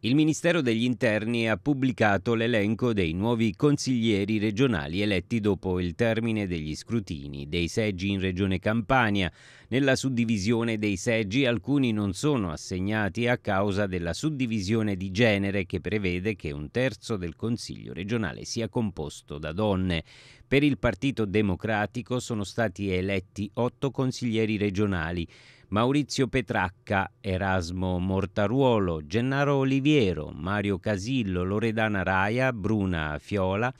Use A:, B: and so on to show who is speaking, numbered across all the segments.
A: Il Ministero degli Interni ha pubblicato l'elenco dei nuovi consiglieri regionali eletti dopo il termine degli scrutini dei seggi in Regione Campania. Nella suddivisione dei seggi alcuni non sono assegnati a causa della suddivisione di genere che prevede che un terzo del Consiglio regionale sia composto da donne. Per il Partito Democratico sono stati eletti otto consiglieri regionali. Maurizio Petracca, Erasmo Mortaruolo, Gennaro Oliviero, Mario Casillo, Loredana Raia, Bruna Fiola,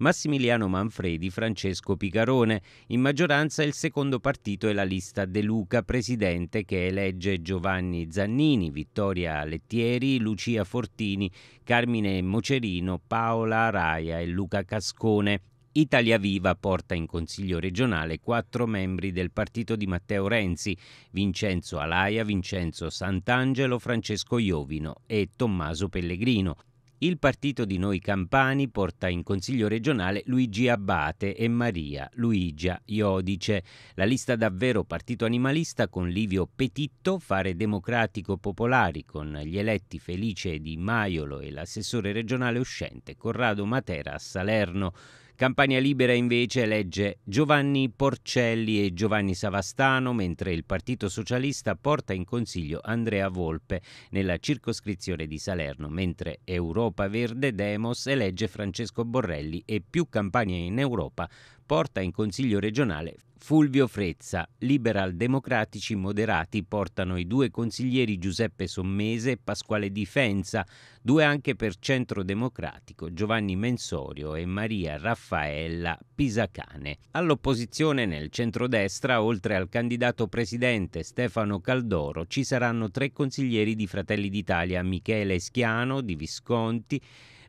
A: Massimiliano Manfredi, Francesco Picarone. In maggioranza il secondo partito è la lista De Luca, presidente, che elegge Giovanni Zannini, Vittoria Lettieri, Lucia Fortini, Carmine Mocerino, Paola Raia e Luca Cascone. Italia Viva porta in Consiglio regionale quattro membri del partito di Matteo Renzi, Vincenzo Alaia, Vincenzo Sant'Angelo, Francesco Iovino e Tommaso Pellegrino. Il partito di Noi Campani porta in Consiglio regionale Luigi Abbate e Maria Luigia Iodice. La lista davvero partito animalista con Livio Petitto, Fare Democratico Popolari con gli eletti Felice Di Maiolo e l'assessore regionale uscente Corrado Matera a Salerno. Campania Libera invece elegge Giovanni Porcelli e Giovanni Savastano, mentre il Partito Socialista porta in consiglio Andrea Volpe nella circoscrizione di Salerno, mentre Europa Verde Demos elegge Francesco Borrelli e più Campania in Europa porta in Consiglio regionale Fulvio Frezza. Liberal Democratici Moderati portano i due consiglieri Giuseppe Sommese e Pasquale Difensa, due anche per Centro Democratico Giovanni Mensorio e Maria Raffaella Pisacane. All'opposizione nel centrodestra, oltre al candidato presidente Stefano Caldoro, ci saranno tre consiglieri di Fratelli d'Italia, Michele Schiano di Visconti,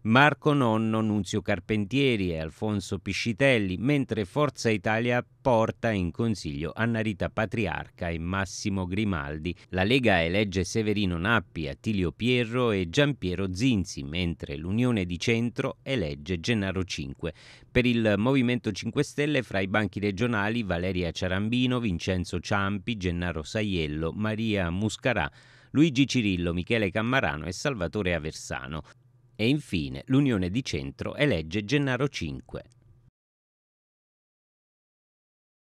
A: Marco Nonno, Nunzio Carpentieri e Alfonso Piscitelli, mentre Forza Italia porta in consiglio Annarita Patriarca e Massimo Grimaldi. La Lega elegge Severino Nappi, Attilio Pierro e Giampiero Zinzi, mentre l'Unione di Centro elegge Gennaro Cinque. Per il Movimento 5 Stelle fra i banchi regionali Valeria Ciarambino, Vincenzo Ciampi, Gennaro Saiello, Maria Muscarà, Luigi Cirillo, Michele Cammarano e Salvatore Aversano. E infine l'Unione di Centro elegge Gennaro 5.